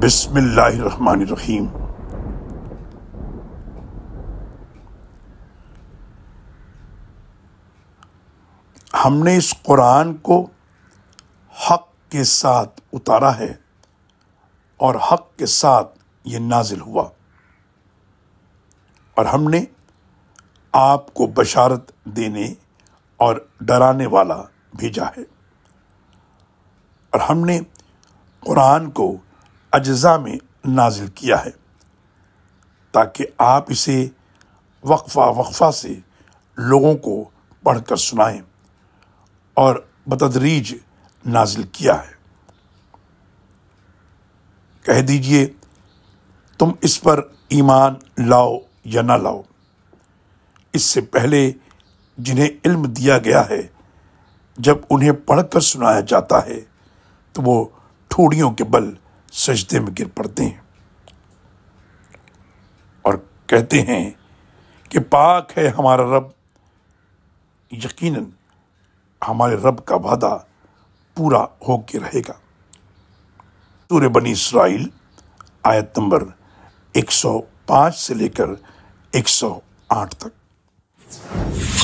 बिस्मिल्लाहिर्रहमानिर्रहीम हमने इस कुरान को हक के साथ उतारा है और हक के साथ ये नाजिल हुआ और हमने आपको बशारत देने और डराने वाला भेजा है और हमने कुरान को अज्जा में नाजिल किया है ताकि आप इसे वक्फा वक्फा से लोगों को पढ़ कर सुनाएं और बतदरीज नाजिल किया है कह दीजिए तुम इस पर ईमान लाओ या ना लाओ इससे पहले जिन्हें इल्म दिया गया है जब उन्हें पढ़कर सुनाया जाता है तो वो ठोड़ियों के बल सजदे में गिर पड़ते हैं और कहते हैं कि पाक है हमारा रब यकीनन हमारे रब का वादा पूरा होके रहेगा सूर्य बनी इसराइल आयत नंबर 105 से लेकर 108 तक